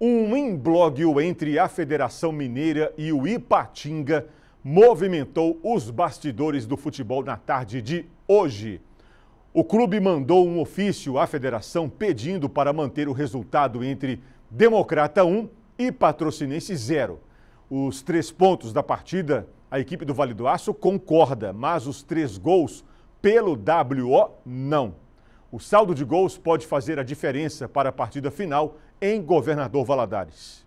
Um imbróglio entre a Federação Mineira e o Ipatinga movimentou os bastidores do futebol na tarde de hoje. O clube mandou um ofício à federação pedindo para manter o resultado entre Democrata 1 e Patrocinense 0. Os três pontos da partida, a equipe do Vale do Aço concorda, mas os três gols pelo WO não. O saldo de gols pode fazer a diferença para a partida final em Governador Valadares.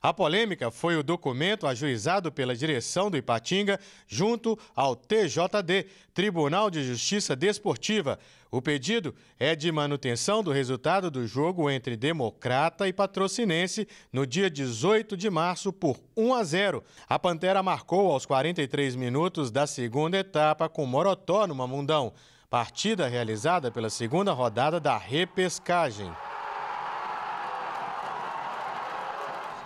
A polêmica foi o documento ajuizado pela direção do Ipatinga junto ao TJD, Tribunal de Justiça Desportiva. O pedido é de manutenção do resultado do jogo entre Democrata e Patrocinense no dia 18 de março por 1 a 0. A Pantera marcou aos 43 minutos da segunda etapa com Morotó no Mamundão, partida realizada pela segunda rodada da repescagem.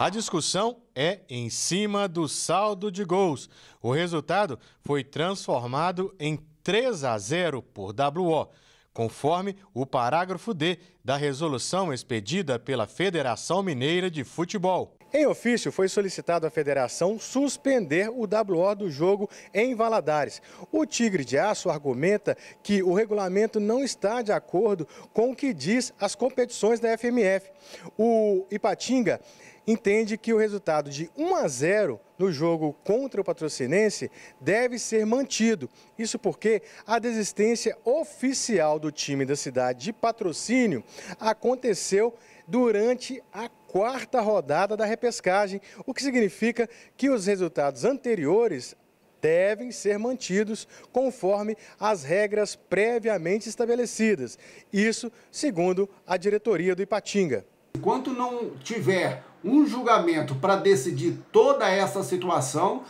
A discussão é em cima do saldo de gols. O resultado foi transformado em 3 a 0 por WO, conforme o parágrafo D da resolução expedida pela Federação Mineira de Futebol. Em ofício, foi solicitado à federação suspender o WO do jogo em Valadares. O Tigre de Aço argumenta que o regulamento não está de acordo com o que diz as competições da FMF. O Ipatinga entende que o resultado de 1 a 0 no jogo contra o Patrocinense deve ser mantido. Isso porque a desistência oficial do time da cidade de Patrocínio aconteceu durante a quarta rodada da repescagem, o que significa que os resultados anteriores devem ser mantidos conforme as regras previamente estabelecidas. Isso segundo a diretoria do Ipatinga. Enquanto não tiver um julgamento para decidir toda essa situação,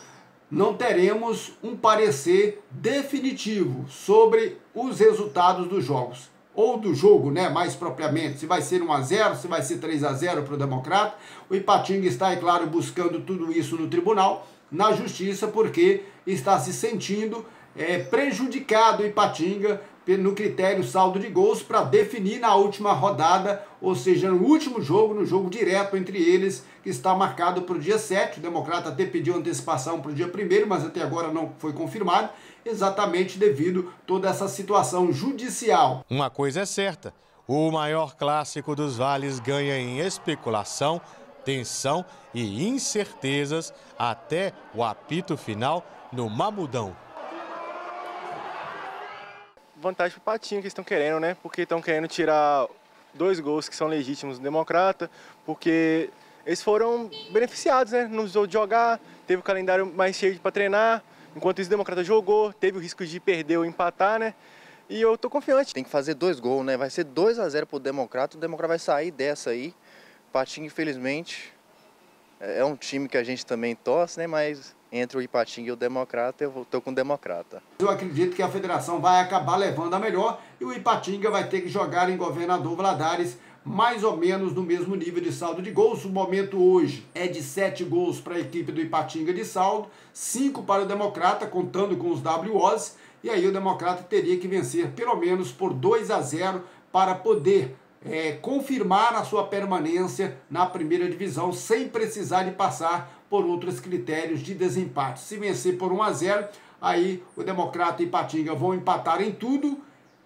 não teremos um parecer definitivo sobre os resultados dos jogos. Ou do jogo, né, mais propriamente, se vai ser 1 a 0, se vai ser 3 a 0 para o Democrata. O Ipatinga está, é claro, buscando tudo isso no tribunal, na justiça, porque está se sentindo é, prejudicado Ipatinga no critério saldo de gols para definir na última rodada, ou seja, no último jogo, no jogo direto entre eles, que está marcado para o dia 7. O Democrata até pediu antecipação para o dia 1, mas até agora não foi confirmado, exatamente devido toda essa situação judicial. Uma coisa é certa: o maior clássico dos vales ganha em especulação, tensão e incertezas até o apito final no Mamudão vantagem para o Patinho que estão querendo, né? Porque estão querendo tirar dois gols que são legítimos do Democrata, porque eles foram beneficiados, né? Não precisou jogar, teve o calendário mais cheio para treinar. Enquanto isso, o Democrata jogou, teve o risco de perder ou empatar, né? E eu tô confiante. Tem que fazer dois gols, né? Vai ser 2 a 0 pro Democrata, o Democrata vai sair dessa aí. Patinho, infelizmente, é um time que a gente também torce, né? Mas entre o Ipatinga e o Democrata, eu estou com o Democrata. Eu acredito que a federação vai acabar levando a melhor e o Ipatinga vai ter que jogar em governador Valadares mais ou menos no mesmo nível de saldo de gols. O momento hoje é de sete gols para a equipe do Ipatinga de saldo, cinco para o Democrata, contando com os WOs, e aí o Democrata teria que vencer pelo menos por 2 a 0 para poder é, confirmar a sua permanência na primeira divisão sem precisar de passar por outros critérios de desempate. Se vencer por 1 a 0, aí o Democrata e Patinga vão empatar em tudo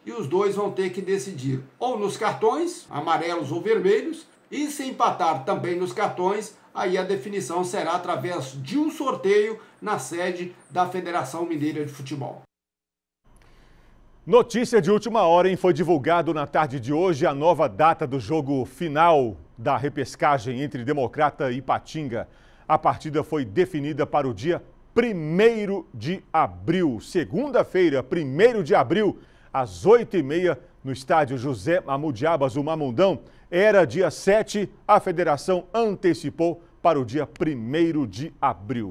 e os dois vão ter que decidir ou nos cartões, amarelos ou vermelhos, e se empatar também nos cartões, aí a definição será através de um sorteio na sede da Federação Mineira de Futebol. Notícia de última hora, hein? Foi divulgado na tarde de hoje a nova data do jogo final da repescagem entre Democrata e Patinga. A partida foi definida para o dia 1 de abril, segunda-feira, 1 de abril, às 8h30, no estádio José Mamudiabas, o Mamundão. Era dia 7, a federação antecipou para o dia 1 de abril.